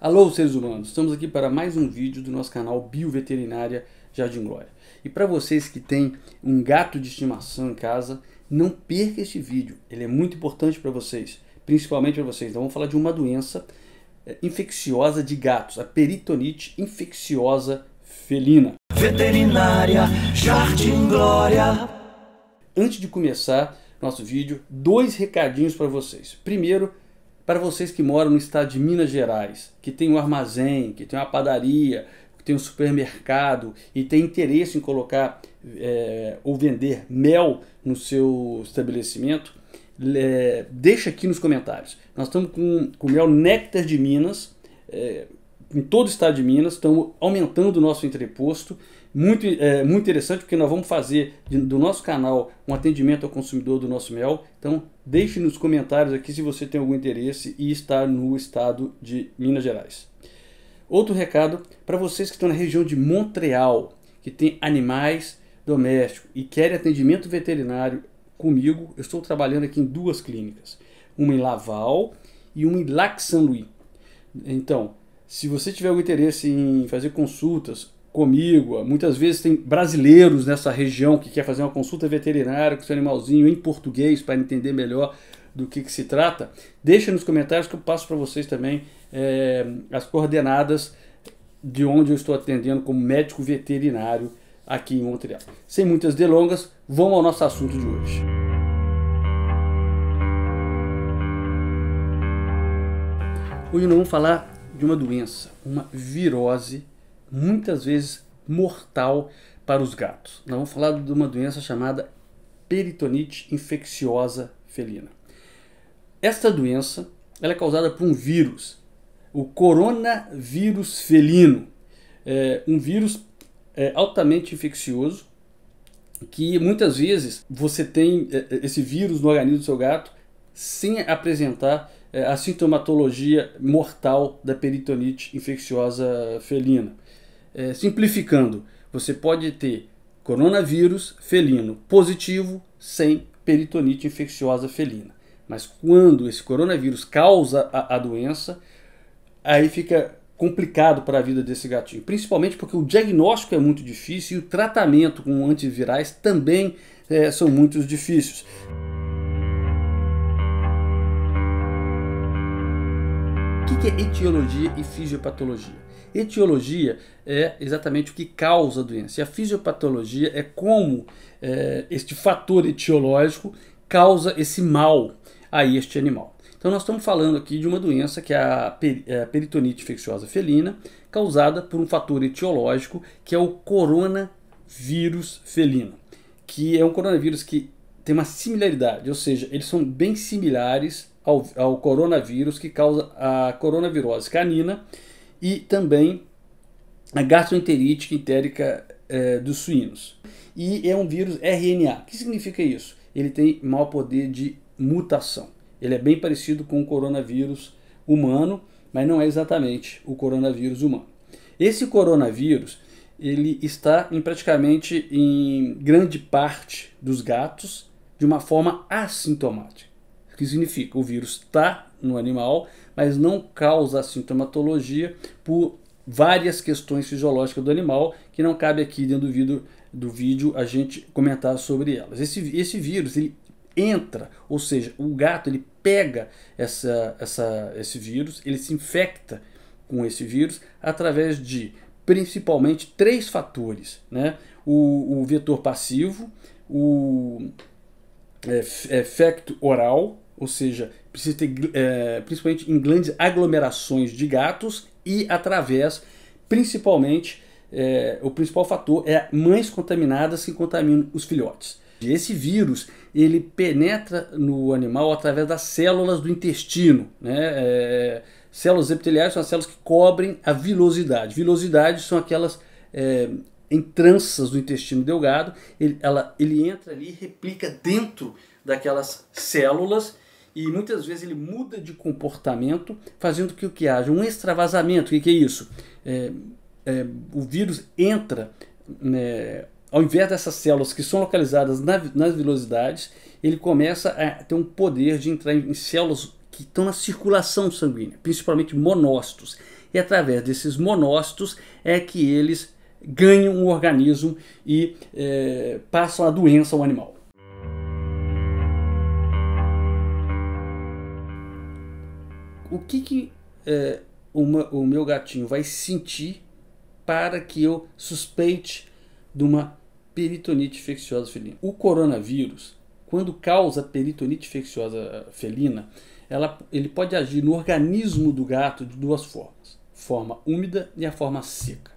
Alô, seres humanos! Estamos aqui para mais um vídeo do nosso canal Bioveterinária Jardim Glória. E para vocês que têm um gato de estimação em casa, não perca este vídeo. Ele é muito importante para vocês, principalmente para vocês. Então vamos falar de uma doença eh, infecciosa de gatos, a peritonite infecciosa felina. Veterinária Jardim Glória. Antes de começar nosso vídeo, dois recadinhos para vocês. Primeiro, para vocês que moram no estado de Minas Gerais, que tem um armazém, que tem uma padaria, que tem um supermercado e tem interesse em colocar é, ou vender mel no seu estabelecimento, é, deixa aqui nos comentários. Nós estamos com, com mel néctar de Minas, é, em todo o estado de Minas, estamos aumentando o nosso entreposto muito, é, muito interessante, porque nós vamos fazer de, do nosso canal um atendimento ao consumidor do nosso mel. Então, deixe nos comentários aqui se você tem algum interesse e está no estado de Minas Gerais. Outro recado para vocês que estão na região de Montreal, que tem animais domésticos e querem atendimento veterinário comigo, eu estou trabalhando aqui em duas clínicas, uma em Laval e uma em Lac Saint-Louis. Então, se você tiver algum interesse em fazer consultas comigo. Muitas vezes tem brasileiros nessa região que quer fazer uma consulta veterinária com seu animalzinho em português para entender melhor do que, que se trata. Deixa nos comentários que eu passo para vocês também é, as coordenadas de onde eu estou atendendo como médico veterinário aqui em Montreal. Sem muitas delongas, vamos ao nosso assunto de hoje. Hoje não vamos falar de uma doença, uma virose muitas vezes mortal para os gatos. Nós vamos falar de uma doença chamada peritonite infecciosa felina. Esta doença ela é causada por um vírus, o coronavírus felino, é um vírus é, altamente infeccioso que muitas vezes você tem é, é, esse vírus no organismo do seu gato sem apresentar é, a sintomatologia mortal da peritonite infecciosa felina é, simplificando, você pode ter coronavírus felino positivo sem peritonite infecciosa felina. Mas quando esse coronavírus causa a, a doença, aí fica complicado para a vida desse gatinho, principalmente porque o diagnóstico é muito difícil e o tratamento com antivirais também é, são muito difíceis. O que é etiologia e fisiopatologia? Etiologia é exatamente o que causa a doença. E a fisiopatologia é como é, este fator etiológico causa esse mal a este animal. Então, nós estamos falando aqui de uma doença que é, é a, peritonite infecciosa felina, causada por um fator etiológico que é o coronavírus felino, que é um coronavírus que tem uma similaridade, ou seja, eles são bem similares ao, ao coronavírus que causa a coronavirose canina e também a gastroenterite quitérica é, dos suínos. E é um vírus RNA. O que significa isso? Ele tem maior poder de mutação. Ele é bem parecido com o coronavírus humano, mas não é exatamente o coronavírus humano. Esse coronavírus ele está em praticamente em grande parte dos gatos de uma forma assintomática. O que significa? O vírus está no animal, mas não causa sintomatologia por várias questões fisiológicas do animal que não cabe aqui dentro do vídeo, do vídeo a gente comentar sobre elas. Esse, esse vírus ele entra, ou seja, o gato ele pega essa, essa, esse vírus, ele se infecta com esse vírus através de principalmente três fatores, né? O, o vetor passivo, o é, é oral, ou seja, precisa ter, é, principalmente em grandes aglomerações de gatos e através, principalmente, é, o principal fator é mães contaminadas que contaminam os filhotes. Esse vírus ele penetra no animal através das células do intestino. Né? É, células epiteliais são as células que cobrem a vilosidade. Vilosidade são aquelas é, entranças do intestino delgado. Ele, ela, ele entra ali e replica dentro daquelas células e muitas vezes ele muda de comportamento, fazendo com que haja um extravasamento. O que, é isso? É, é, o vírus entra, né, ao invés dessas células que são localizadas na, nas velocidades, ele começa a ter um poder de entrar em, em células que estão na circulação sanguínea, principalmente monócitos. E através desses monócitos é que eles ganham o organismo e é, passam a doença ao animal. o que, que é, uma, o meu gatinho vai sentir para que eu suspeite de uma peritonite infecciosa felina. O coronavírus, quando causa peritonite infecciosa eh, felina, ela, ele pode agir no organismo do gato de duas formas: forma úmida e a forma seca.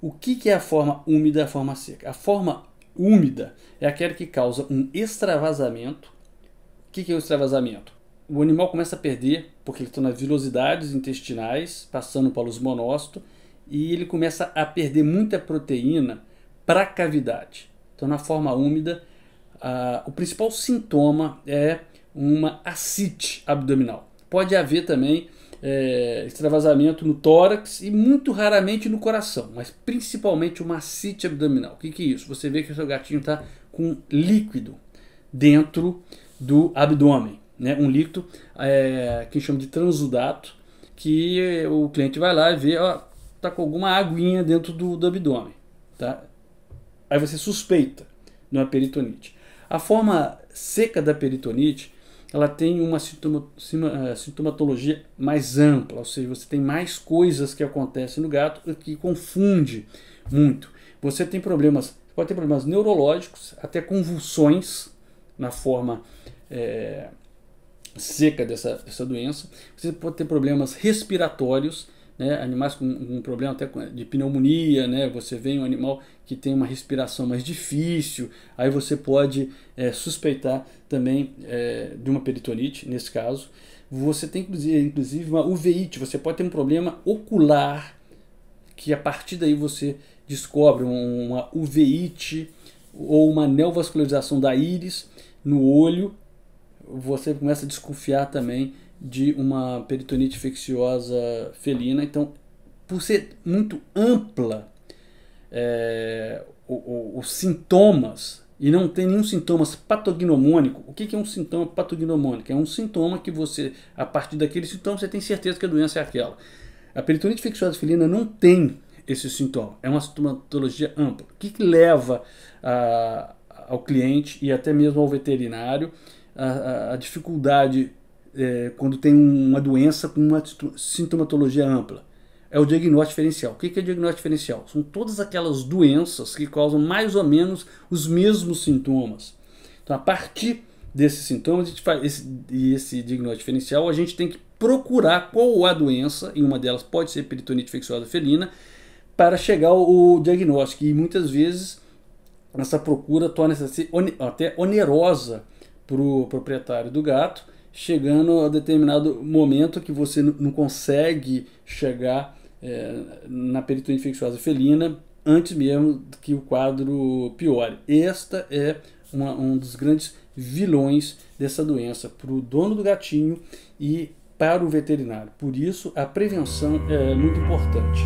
O que, que é a forma úmida e a forma seca? A forma úmida é aquela que causa um extravasamento. O que, que é o extravasamento? o animal começa a perder, porque ele está nas vilosidades intestinais, passando para os monócitos, e ele começa a perder muita proteína para a cavidade. Então, na forma úmida, o principal sintoma é uma ascite abdominal. Pode haver também é, extravasamento no tórax e muito raramente no coração, mas principalmente uma ascite abdominal. O que, que é isso? Você vê que o seu gatinho está com líquido dentro do abdômen né, um líquido é, que chama de transudato, que o cliente vai lá e vê, ó, tá com alguma aguinha dentro do, do abdômen, tá? Aí você suspeita de uma é peritonite. A forma seca da peritonite, ela tem uma é, sintomatologia mais ampla, ou seja, você tem mais coisas que acontecem no gato que confunde muito. Você tem problemas, pode ter problemas neurológicos, até convulsões na forma é, seca dessa, dessa doença. Você pode ter problemas respiratórios, né? animais com um problema até de pneumonia, né? você vê um animal que tem uma respiração mais difícil, aí você pode é, suspeitar também é, de uma peritonite, nesse caso. Você tem inclusive uma uveíte, você pode ter um problema ocular, que a partir daí você descobre uma uveíte ou uma neovascularização da íris no olho você começa a desconfiar também de uma peritonite infecciosa felina. Então, por ser muito ampla é, os sintomas e não tem nenhum sintoma patognomônico, o que, que é um sintoma patognomônico? É um sintoma que você, a partir daquele sintoma, você tem certeza que a doença é aquela. A peritonite infecciosa felina não tem esse sintoma, é uma sintomatologia ampla. O que, que leva a, ao cliente e até mesmo ao veterinário a, a, dificuldade é, quando tem uma doença com uma sintomatologia ampla. É o diagnóstico diferencial. O que é diagnóstico diferencial? São todas aquelas doenças que causam mais ou menos os mesmos sintomas. Então, a partir desses sintomas a gente faz esse, e esse diagnóstico diferencial, a gente tem que procurar qual a doença, e uma delas pode ser peritonite infecciosa felina, para chegar ao diagnóstico. E muitas vezes essa procura torna-se até onerosa para o proprietário do gato, chegando a determinado momento que você não consegue chegar é, na peritonite infecciosa felina antes mesmo que o quadro piore. Esta é uma, um dos grandes vilões dessa doença para o dono do gatinho e para o veterinário. Por isso, a prevenção é muito importante.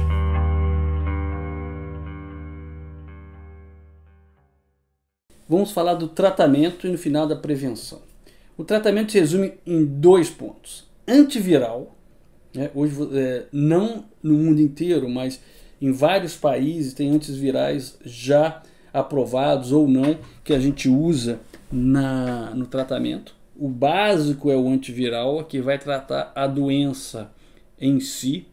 vamos falar do tratamento e no final da prevenção. O tratamento se resume em dois pontos: antiviral, né? hoje é, não no mundo inteiro, mas em vários países tem antivirais já aprovados ou não que a gente usa na, no tratamento. O básico é o antiviral, que vai tratar a doença em si,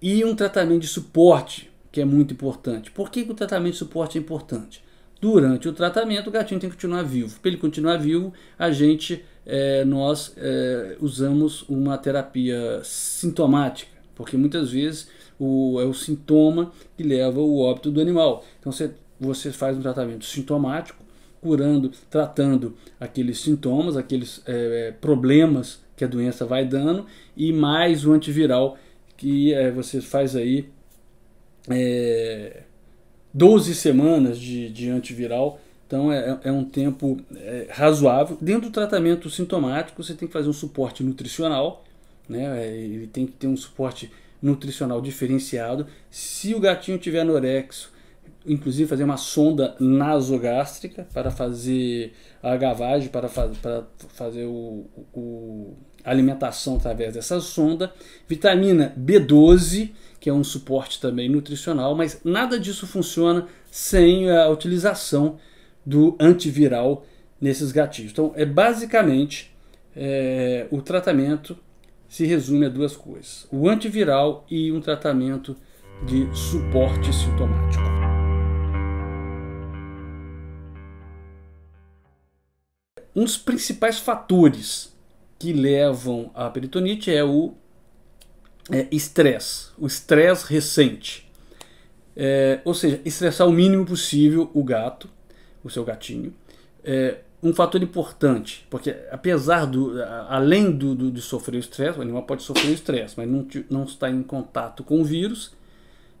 e um tratamento de suporte, que é muito importante. Por que, que o tratamento de suporte é importante? Durante o tratamento, o gatinho tem que continuar vivo. Para ele continuar vivo, a gente é, nós é, usamos uma terapia sintomática, porque muitas vezes o, é o sintoma que leva o óbito do animal. Então você, você faz um tratamento sintomático, curando, tratando aqueles sintomas, aqueles é, é problemas que a doença vai dando, e mais o antiviral que é, você faz aí é, 12 semanas de, de antiviral. Então é, é um tempo é, razoável. Dentro do tratamento sintomático, você tem que fazer um suporte nutricional, né? É, ele tem que ter um suporte nutricional diferenciado. Se o gatinho tiver anorexo inclusive fazer uma sonda nasogástrica para fazer a gavagem, para, para fazer o, o, alimentação através dessa sonda, vitamina B12, que é um suporte também nutricional, mas nada disso funciona sem a utilização do antiviral nesses gatilhos. Então, é basicamente é, o tratamento se resume a duas coisas: o antiviral e um tratamento de suporte sintomático. Um dos principais fatores que levam à peritonite é o é, estresse, é, o estresse recente. É, ou seja, estressar o mínimo possível o gato, o seu gatinho. É, um fator importante, porque apesar do, além do, do de sofrer o estresse, o animal pode sofrer o estresse, mas não, não está em contato com o vírus,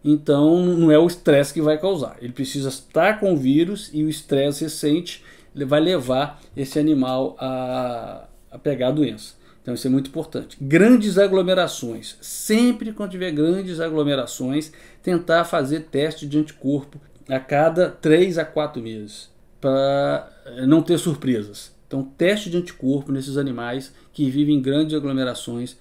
então não é o estresse que vai causar. Ele precisa estar com o vírus e o estresse recente vai levar esse animal a, a pegar a doença. Então isso é muito importante. Grandes aglomerações. Sempre quando tiver grandes aglomerações, tentar fazer teste de anticorpo a cada 3 a 4 meses, para eh, não ter surpresas. Então, teste de anticorpo nesses animais que vivem em grandes aglomerações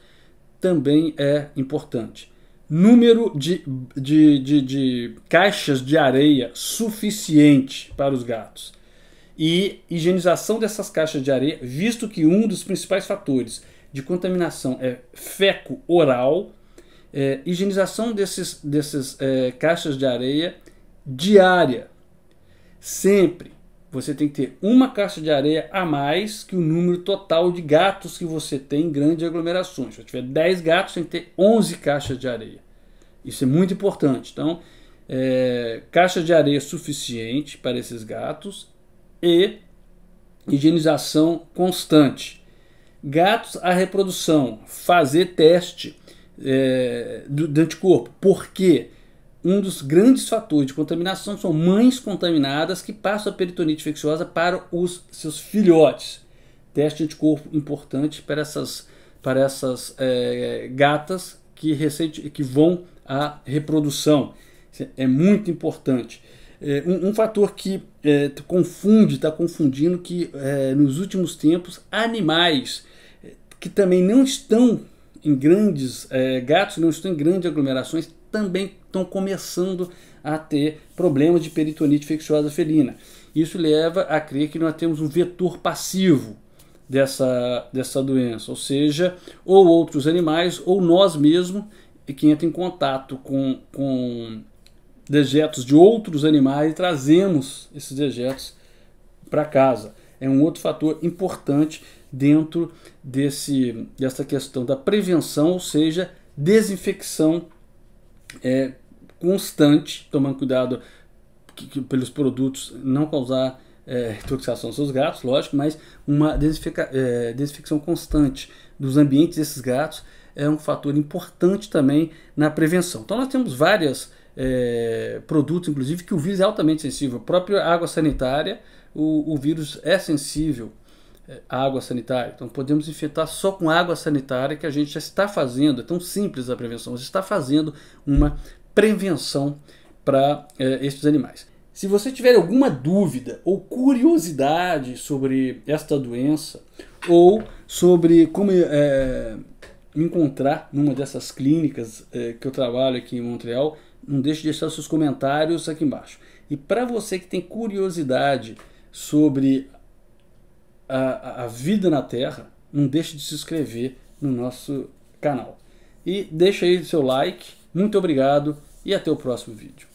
também é importante. Número de, de, de, de caixas de areia suficiente para os gatos e higienização dessas caixas de areia, visto que um dos principais fatores de contaminação é feco oral, é, higienização desses, desses é, caixas de areia diária. Sempre você tem que ter uma caixa de areia a mais que o número total de gatos que você tem em grandes aglomerações. Se você tiver 10 gatos, tem que ter 11 caixas de areia. Isso é muito importante. Então, é, caixa de areia suficiente para esses gatos e higienização constante. Gatos à reprodução, fazer teste é, do, do anticorpo, porque um dos grandes fatores de contaminação são mães contaminadas que passam a peritonite infecciosa para os seus filhotes. Teste de anticorpo importante para essas, para essas é, gatas que, recente, que vão à reprodução. É muito importante. É, um, um, fator que é, confunde, está confundindo, que é, nos últimos tempos animais é, que também não estão em grandes, é, gatos não estão em grandes aglomerações, também estão começando a ter problemas de peritonite infecciosa felina. Isso leva a crer que nós temos um vetor passivo dessa, dessa doença, ou seja, ou outros animais ou nós mesmos que entram em contato com, com dejetos de outros animais e trazemos esses dejetos para casa. É um outro fator importante dentro desse, dessa questão da prevenção, ou seja, desinfecção é, constante, tomando cuidado que, que, pelos produtos não causar é, intoxicação aos seus gatos, lógico, mas uma é, desinfecção constante dos ambientes desses gatos é um fator importante também na prevenção. Então nós temos várias é, produtos, inclusive, que o vírus é altamente sensível. A própria água sanitária, o, o vírus é sensível é, à água sanitária. Então, podemos infectar só com água sanitária, que a gente já está fazendo, é tão simples a prevenção, já está fazendo uma prevenção para é, estes animais. Se você tiver alguma dúvida ou curiosidade sobre esta doença ou sobre como é, me encontrar numa dessas clínicas é, que eu trabalho aqui em Montreal, não deixe de deixar seus comentários aqui embaixo. E para você que tem curiosidade sobre a, a, vida na Terra, não deixe de se inscrever no nosso canal. E deixa aí seu like. Muito obrigado e até o próximo vídeo.